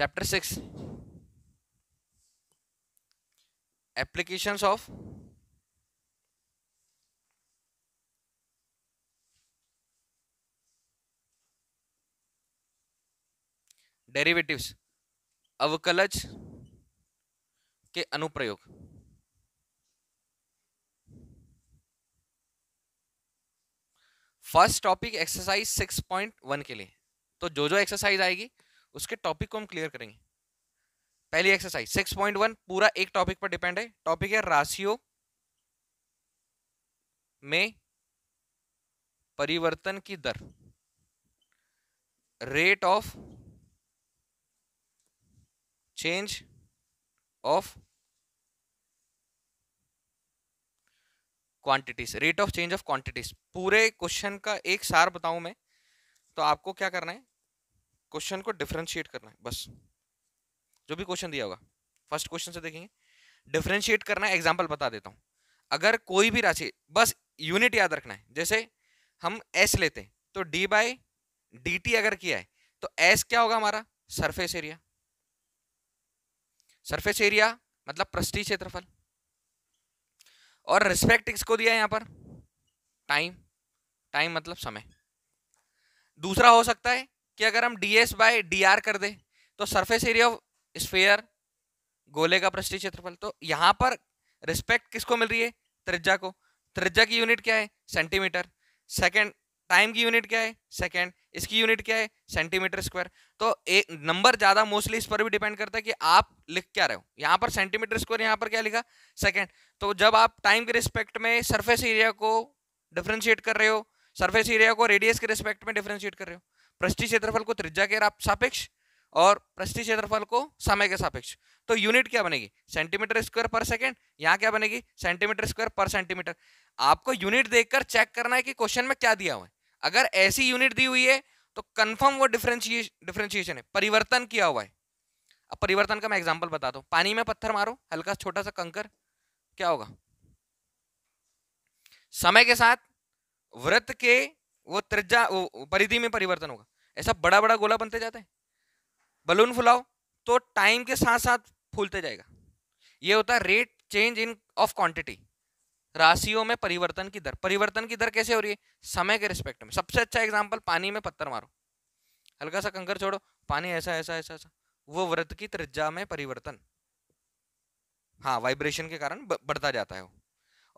chapter 6 applications of derivatives अवकलज के अनुप्रयोग फर्स्ट टॉपिक एक्सरसाइज 6.1 के लिए तो जो जो एक्सरसाइज आएगी उसके टॉपिक को हम क्लियर करेंगे पहली एक्सरसाइज सिक्स पॉइंट वन पूरा एक टॉपिक पर डिपेंड है टॉपिक है राशियों में परिवर्तन की दर rate of change of quantities rate of change of quantities पूरे क्वेश्चन का एक सार बताऊं मैं तो आपको क्या करना है क्वेश्चन को डिफ्रेंशिएट करना है बस जो भी क्वेश्चन दिया होगा फर्स्ट क्वेश्चन से देखेंगे डिफ्रेंशिएट करना है एग्जाम्पल बता देता हूँ अगर कोई भी राशि बस यूनिट याद रखना है जैसे हम एस लेते हैं तो डी बाय डी टी अगर किया है तो एस क्या होगा हमारा सरफेस एरिया सरफेस एरिया मतलब प्रष्टि क्षेत्रफल और रिस्पेक्ट इसको दिया है यहां पर टाइम टाइम मतलब समय दूसरा हो सकता है कि अगर हम D S by D R कर दे तो सरफेस एरिया ऑफ स्फेयर गोले का पृष्ठीय क्षेत्रफल तो यहाँ पर रिस्पेक्ट किसको मिल रही है त्रिज्या को त्रिज्या की यूनिट क्या है सेंटीमीटर सेकेंड टाइम की यूनिट क्या है सेकेंड इसकी यूनिट क्या है सेंटीमीटर स्क्वायर तो एक नंबर ज़्यादा मोस्टली इस पर भी डिपेंड करता है कि आप लिख क्या रहे हो यहाँ पर सेंटीमीटर स्क्वायर यहाँ पर क्या लिखा सेकेंड तो जब आप टाइम के रिस्पेक्ट में सरफेस एरिया को डिफ्रेंशिएट कर रहे हो सरफेस एरिया को रेडियस के रिस्पेक्ट में डिफ्रेंशिएट कर रहे हो पृष्ठी क्षेत्रफल को त्रिज्या के सापेक्ष और पृष्ठी क्षेत्रफल को समय के सापेक्ष तो यूनिट क्या बनेगी सेंटीमीटर स्क्वायर पर सेकेंड यहाँ क्या बनेगी सेंटीमीटर स्क्वायर पर सेंटीमीटर आपको यूनिट देखकर चेक करना है कि क्वेश्चन में क्या दिया हुआ है अगर ऐसी यूनिट दी हुई है तो कन्फर्म वो डिफ्रेंशिएशन डिफ्रेंशिएशन है परिवर्तन किया हुआ है अब परिवर्तन का मैं एग्जाम्पल बता दो पानी में पत्थर मारो हल्का छोटा सा कंकर क्या होगा समय के साथ वृत्त के वो त्रिज्या परिधि में परिवर्तन होगा ऐसा बड़ा बड़ा गोला बनते जाते हैं बलून फुलाओ तो टाइम के साथ साथ फूलते जाएगा ये होता है rate change in of quantity राशियों में परिवर्तन की दर परिवर्तन की दर कैसे हो रही है समय के रिस्पेक्ट में सबसे अच्छा एग्जाम्पल पानी में पत्थर मारो हल्का सा कंकर छोड़ो पानी ऐसा ऐसा ऐसा ऐसा वो व्रत की त्रिज्या में परिवर्तन हाँ वाइब्रेशन के कारण बढ़ता जाता है वो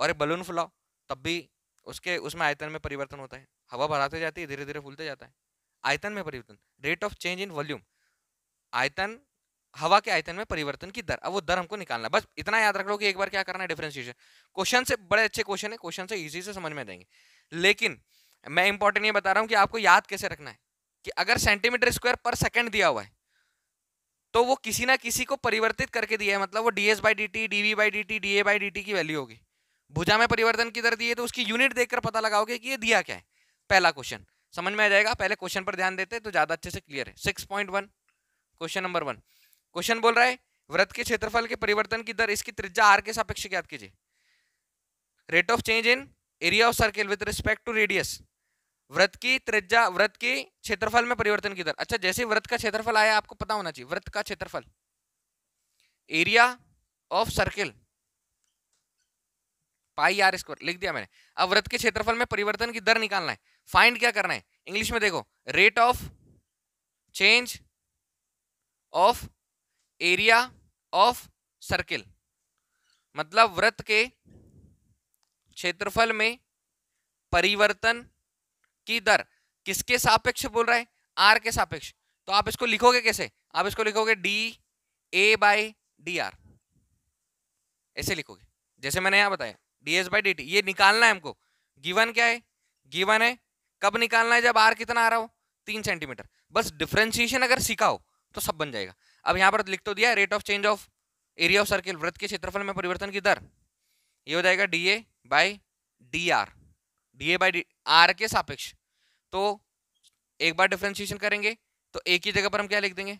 और एक बलून फुलाओ तब भी उसके उसमें आयतन में परिवर्तन होता है हवा बढ़ाते जाती है धीरे धीरे फूलते जाता है आयतन में परिवर्तन rate of change in volume आयतन हवा के आयतन में परिवर्तन की दर अब वो दर हमको निकालना है बस इतना याद रख लो कि एक बार क्या करना है डिफरेंशिएशन क्वेश्चन से बड़े अच्छे क्वेश्चन है क्वेश्चन से ईजी से समझ में देंगे लेकिन मैं इंपॉर्टेंट ये बता रहा हूँ कि आपको याद कैसे रखना है कि अगर सेंटीमीटर स्क्वायर पर सेकेंड दिया हुआ है तो वो किसी ना किसी को परिवर्तित करके दिया है मतलब वो D S by D T D we by D T D A by D T की वैल्यू होगी भुजा में परिवर्तन की दर दी है तो उसकी यूनिट देखकर पता लगाओगे कि ये दिया क्या है पहला क्वेश्चन समझ में आ जाएगा पहले क्वेश्चन पर ध्यान देते हैं तो ज़्यादा अच्छे से क्लियर है six point one question number one question बोल रहा है व्रत के क्षेत्रफल के परिवर्तन की दर इसकी त्रिज्या आर के सापेक्ष ज्ञात कीजिए rate of change in area of circle with respect to radius व्रत की त्रिज्या व्रत की क्षेत्रफल में परिवर्तन की दर अच्छा जैसे व्रत का क्षेत्रफल आया आपको पता होना चाहिए व्रत का क्षेत्रफल area of circle pi R square लिख दिया मैंने अब वृत्त के क्षेत्रफल में परिवर्तन की दर निकालना है फाइंड क्या करना है इंग्लिश में देखो rate of change of area of circle मतलब वृत्त के क्षेत्रफल में परिवर्तन की दर किसके सापेक्ष बोल रहा है आर के सापेक्ष तो आप इसको लिखोगे कैसे आप इसको लिखोगे D A by D R ऐसे लिखोगे जैसे मैंने यहां बताया D S by D T ये निकालना है हमको गिवन क्या है गिवन है कब निकालना है जब आर कितना आ रहा हो तीन सेंटीमीटर बस डिफ्रेंशिएशन अगर सीखा हो तो सब बन जाएगा अब यहाँ पर लिख तो दिया rate of change of area of circle वृत्त के क्षेत्रफल में परिवर्तन की दर ये हो जाएगा D A by D R D A by R के सापेक्ष तो एक बार डिफ्रेंशिएशन करेंगे तो एक ही जगह पर हम क्या लिख देंगे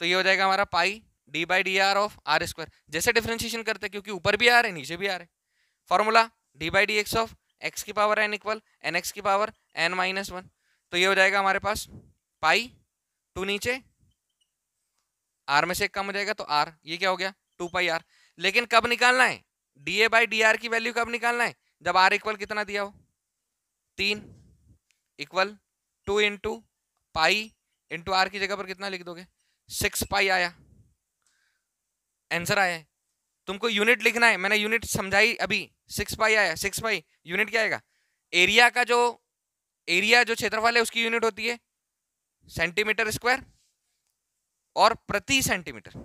तो ये हो जाएगा हमारा pi D by D R of R square जैसे डिफ्रेंशिएशन करते हैं क्योंकि ऊपर भी आ रहे नीचे भी आ रहे हैं formula D by D X of X की power N equal N X की पावर एन माइनस वन तो ये हो जाएगा हमारे पास पाई टू नीचे आर में से कम हो जाएगा तो आर ये क्या हो गया टू पाई आर लेकिन कब निकालना है D A by D R की वैल्यू कब निकालना है जब आर इक्वल कितना दिया हो तीन equal two into pi into R की जगह पर कितना लिख दोगे सिक्स पाई आया आंसर आया है तुमको यूनिट लिखना है मैंने यूनिट समझाई अभी सिक्स पाई आया सिक्स पाई यूनिट क्या आएगा एरिया का जो एरिया जो क्षेत्रफल है उसकी यूनिट होती है सेंटीमीटर स्क्वायर और प्रति सेंटीमीटर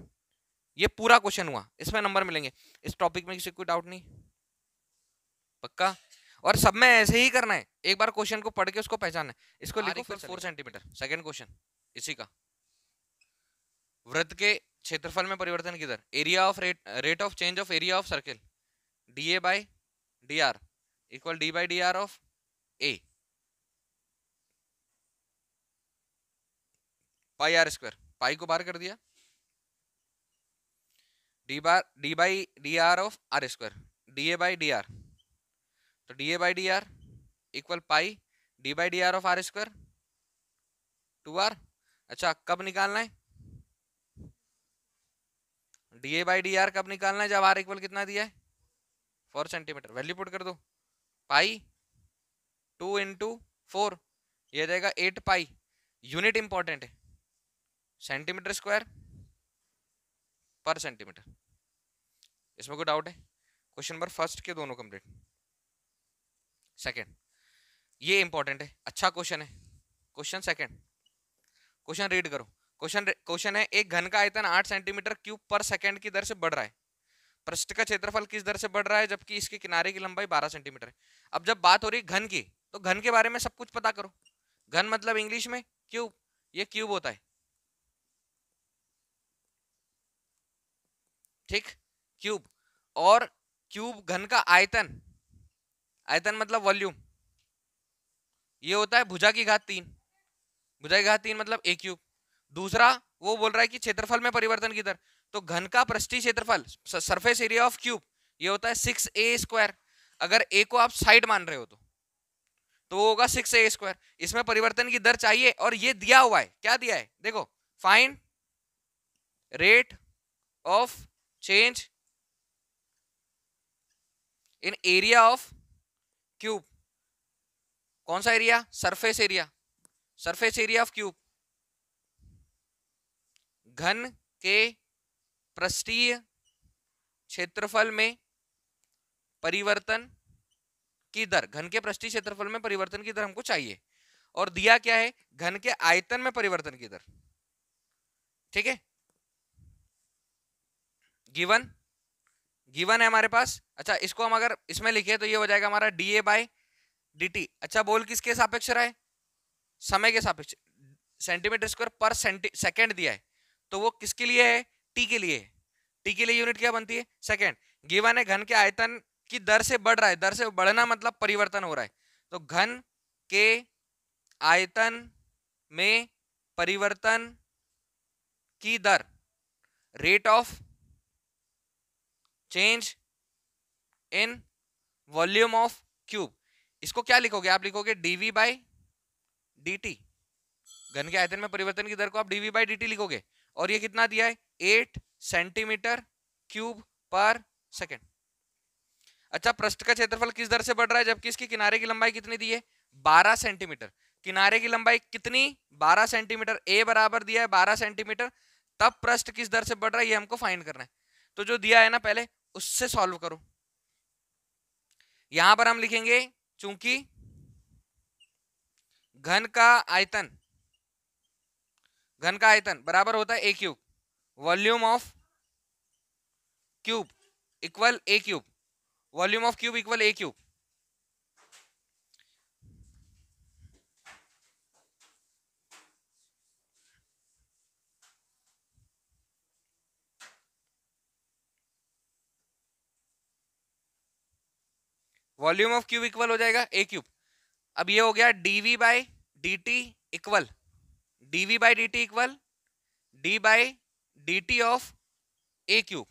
ये पूरा क्वेश्चन हुआ इसमें नंबर मिलेंगे इस टॉपिक में किसी कोई डाउट नहीं पक्का और सब में ऐसे ही करना है एक बार क्वेश्चन को पढ़ के उसको पहचानना है इसको लिखो फिर फोर सेंटीमीटर सेकेंड क्वेश्चन इसी का वृत्त के क्षेत्रफल में परिवर्तन किधर area of rate rate of change of area of circle D A by D R equal D by D R of A pi R square pi को बाहर कर दिया D bar D by D R of R square D A by D R तो D A by D R equal pi D by D R of R square two R अच्छा कब निकालना है D A by D R कब निकालना है जब are equal कितना दिया है फोर सेंटीमीटर वैल्यू पुट कर दो पाई टू इंटू फोर यह देगा एट पाई यूनिट इंपॉर्टेंट है सेंटीमीटर स्क्वायर पर सेंटीमीटर इसमें कोई डाउट है क्वेश्चन नंबर फर्स्ट के दोनों कंप्लीट सेकंड ये इंपॉर्टेंट है अच्छा क्वेश्चन है क्वेश्चन सेकंड क्वेश्चन रीड करो क्वेश्चन क्वेश्चन है एक घन का आयतन आठ सेंटीमीटर क्यूब पर सेकेंड की दर से बढ़ रहा है पृष्ठ का क्षेत्रफल किस दर से बढ़ रहा है जबकि इसके किनारे की लंबाई बारह सेंटीमीटर है अब जब बात हो रही घन की तो घन के बारे में सब कुछ पता करो घन मतलब इंग्लिश में क्यूब ये क्यूब होता है ठीक क्यूब और क्यूब घन का आयतन आयतन मतलब वॉल्यूम ये होता है भुजा की घात तीन भुजा की घात तीन मतलब ए क्यूब दूसरा वो बोल रहा है कि क्षेत्रफल में परिवर्तन की दर तो घन का पृष्ठी क्षेत्रफल सरफेस एरिया ऑफ क्यूब ये होता है सिक्स ए स्क्वायर अगर ए को आप साइड मान रहे हो तो तो वो होगा सिक्स ए स्क्वायर इसमें परिवर्तन की दर चाहिए और ये दिया हुआ है क्या दिया है देखो fine rate of change in area of cube कौन सा area surface area surface area of cube घन के पृष्ठीय क्षेत्रफल में परिवर्तन की दर घन के पृष्ठीय क्षेत्रफल में परिवर्तन की दर हमको चाहिए और दिया क्या है घन के आयतन में परिवर्तन की दर ठीक है गिवन गिवन है हमारे पास अच्छा इसको हम अगर इसमें लिखे तो ये हो जाएगा हमारा D A by D T अच्छा बोल किसके सापेक्ष रहा है समय के सापेक्ष सेंटीमीटर स्क्वायर पर सेंटी सेकेंड दिया है तो वो किसके लिए है टी के लिए टी के लिए यूनिट क्या बनती है सेकेंड गिवन है घन के आयतन की दर से बढ़ रहा है दर से बढ़ना मतलब परिवर्तन हो रहा है तो घन के आयतन में परिवर्तन की दर rate of change in volume of cube इसको क्या लिखोगे आप लिखोगे डीवी बाई डी घन के आयतन में परिवर्तन की दर को आप डीवी बाई डी लिखोगे और ये कितना दिया है एट सेंटीमीटर क्यूब पर सेकेंड अच्छा पृष्ठ का क्षेत्रफल किस दर से बढ़ रहा है जबकि इसके किनारे की लंबाई कितनी दी है बारह सेंटीमीटर किनारे की लंबाई कितनी बारह सेंटीमीटर ए बराबर दिया है बारह सेंटीमीटर तब पृष्ठ किस दर से बढ़ रहा है ये हमको फाइंड करना है तो जो दिया है ना पहले उससे सॉल्व करो यहां पर हम लिखेंगे चूंकि घन का आयतन घन का आयतन बराबर होता है A cube volume of cube equal A cube volume of cube equal A cube volume of cube equal हो जाएगा ए क्यूब अब ये हो गया D V by D T equal D V by D T equal D by D T of A cube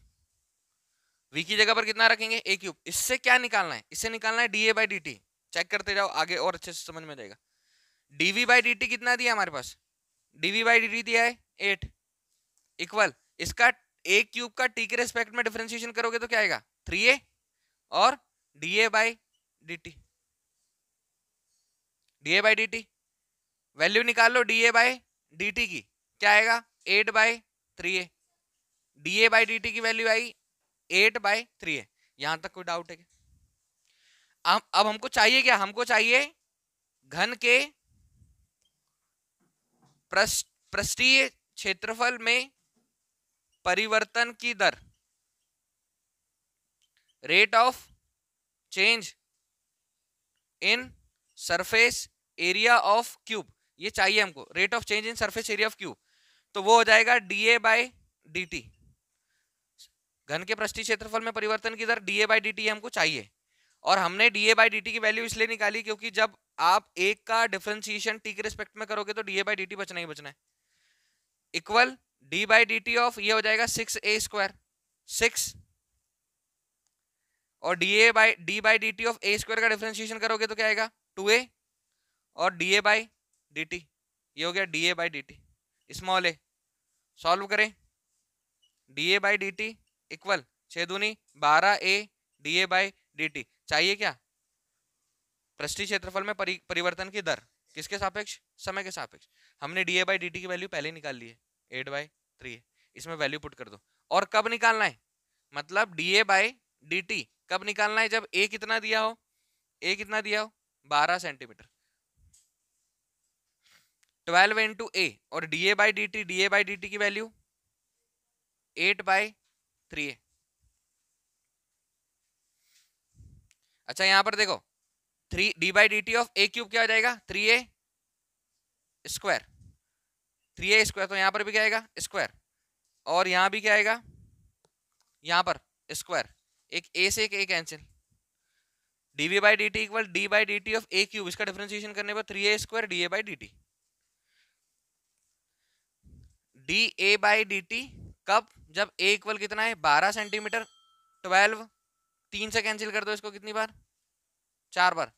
V की जगह पर कितना रखेंगे ए क्यूब इससे क्या निकालना है इससे निकालना है D A by D T check करते जाओ आगे और अच्छे से समझ में जाएगा डीवी बाई डी टी कितना दिया हमारे पास डीवी बाई डी टी दिया है एट इक्वल इसका ए क्यूब का टी के रेस्पेक्ट में डिफ्रेंशिएशन करोगे तो क्या आएगा थ्री ए और D A by D T D A by D T value निकाल लो D A by D T की क्या आएगा eight by three A D A by D T की वैल्यू आई एट बाय थ्री ए यहां तक कोई डाउट है क्या अब अब हमको चाहिए क्या हमको चाहिए घन के पृष्ठीय क्षेत्रफल में परिवर्तन की दर rate of change in surface area of cube ये चाहिए हमको rate of change in surface area of cube तो वो हो जाएगा D A by D T घन के पृष्ठी क्षेत्रफल में परिवर्तन की दर D A by D T हमको चाहिए और हमने D A by D T की वैल्यू इसलिए निकाली क्योंकि जब आप एक का डिफ्रेंसिएशन टी के रिस्पेक्ट में करोगे तो D A by D t बचना ही बचना है equal D by D T of ये हो जाएगा सिक्स ए स्क्वायर सिक्स और D A by d by D T of a square का डिफ्रेंशिएशन करोगे तो क्या आएगा टू ए और डी ए बाई dt ये हो गया d A by D t small a solve करें d A by D T equal छः दूनी बारह a D A by D t चाहिए क्या पृष्ठी क्षेत्रफल में परि, परिवर्तन की दर किसके सापेक्ष समय के सापेक्ष हमने D A by D T की वैल्यू पहले निकाल ली है एट बाई थ्री इसमें वैल्यू पुट कर दो और कब निकालना है मतलब d A by D t कब निकालना है जब ए कितना दिया हो ए कितना दिया हो बारह सेंटीमीटर ट्वेल्व इंटू ए और D A by D T D A by D T की value eight by three a अच्छा यहां पर देखो three d by D T of A cube क्या हो जाएगा three a square three a square तो यहां पर भी क्या आएगा स्क्वायर और यहां भी क्या आएगा यहां पर स्क्वायर एक ए से एक a cancel d we by D T equal D by D T of A cube इसका डिफ्रेंसिएशन करने पर three a square D A by D T D A by D t कब जब ए equal कितना है बारह सेंटीमीटर ट्वेल्व तीन से कैंसिल कर दो इसको कितनी बार चार बार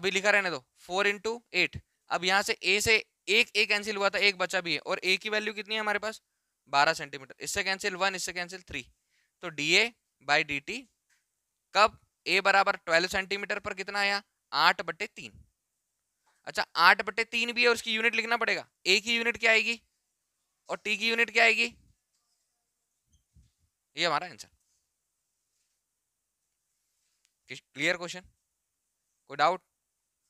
अभी लिखा रहने दो फोर इंटू एट अब यहाँ से ए से एक ए कैंसिल हुआ था एक बचा भी है और ए की वैल्यू कितनी है हमारे पास बारह सेंटीमीटर इससे कैंसिल वन इससे कैंसिल थ्री तो D A by D t कब ए बराबर ट्वेल्व सेंटीमीटर पर कितना आया आठ बटे तीन अच्छा आठ बटे तीन भी है उसकी यूनिट लिखना पड़ेगा ए की यूनिट क्या आएगी और टी की यूनिट क्या आएगी ये हमारा आंसर क्लियर क्वेश्चन कोई डाउट